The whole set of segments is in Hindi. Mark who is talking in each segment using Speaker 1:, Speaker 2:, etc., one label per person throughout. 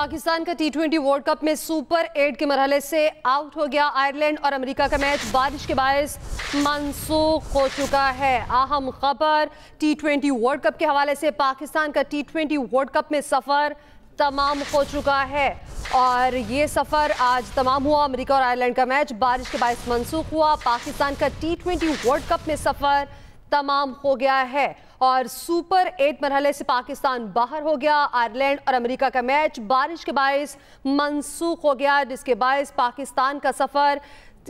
Speaker 1: पाकिस्तान का टी ट्वेंटी वर्ल्ड कप में सुपर एट के मरहले से आउट हो गया आयरलैंड और अमेरिका का मैच बारिश के बायस मनसूख हो चुका है अहम खबर टी ट्वेंटी वर्ल्ड कप के हवाले से पाकिस्तान का टी ट्वेंटी वर्ल्ड कप में सफ़र तमाम हो चुका है और ये सफ़र आज तमाम हुआ अमेरिका और आयरलैंड का मैच बारिश के बायस मनसूख हुआ पाकिस्तान का टी ट्वेंटी वर्ल्ड कप में सफ़र तमाम हो गया है और सुपर एट मरहले से पाकिस्तान बाहर हो गया आयरलैंड और अमेरिका का मैच बारिश के बायस मनसूख हो गया जिसके बायस पाकिस्तान का सफ़र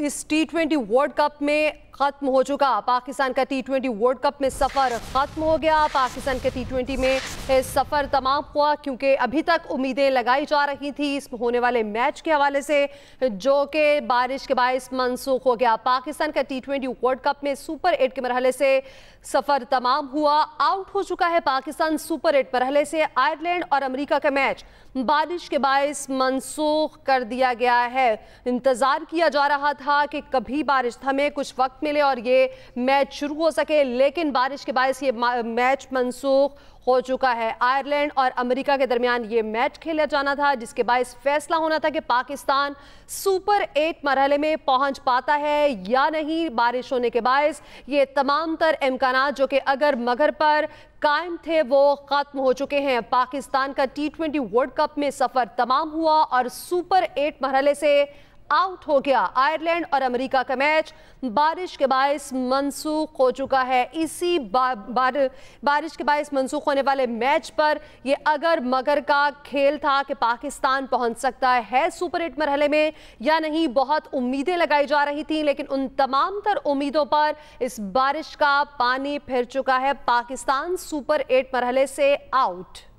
Speaker 1: इस टी ट्वेंटी वर्ल्ड कप में खत्म हो चुका पाकिस्तान का टी ट्वेंटी वर्ल्ड कप में सफ़र ख़त्म हो गया पाकिस्तान के टी ट्वेंटी में सफ़र तमाम हुआ क्योंकि अभी तक उम्मीदें लगाई जा रही थी इस होने वाले मैच के हवाले से जो कि बारिश के बायस मनसूख हो गया पाकिस्तान का टी ट्वेंटी वर्ल्ड कप में सुपर एट के मरहले से सफ़र तमाम हुआ आउट हो चुका है पाकिस्तान सुपर एट मरहले से आयरलैंड और अमरीका का मैच बारिश के बायस मनसूख कर दिया गया है इंतज़ार किया जा रहा था कि कभी बारिश थमे कुछ वक्त में मिले और ये मैच शुरू हो सके लेकिन बारिश के बायस ये मैच मनसूख हो चुका है आयरलैंड और अमेरिका के दरमियान ये मैच खेला जाना था जिसके बायस फैसला होना था कि पाकिस्तान सुपर एट मरहले में पहुंच पाता है या नहीं बारिश होने के बायस ये तमाम तर इम्कान जो कि अगर मगर पर कायम थे वो ख़त्म हो चुके हैं पाकिस्तान का टी ट्वेंटी वर्ल्ड कप में सफ़र तमाम हुआ और सुपर एट मरहले से आउट हो गया आयरलैंड और अमेरिका का मैच बारिश के बायस मनसूख हो चुका है इसी बार, बारिश के बायस मनसूख होने वाले मैच पर यह अगर मगर का खेल था कि पाकिस्तान पहुंच सकता है सुपर एट मरहले में या नहीं बहुत उम्मीदें लगाई जा रही थी लेकिन उन तमाम तर उम्मीदों पर इस बारिश का पानी फिर चुका है पाकिस्तान सुपर एट मरहले से आउट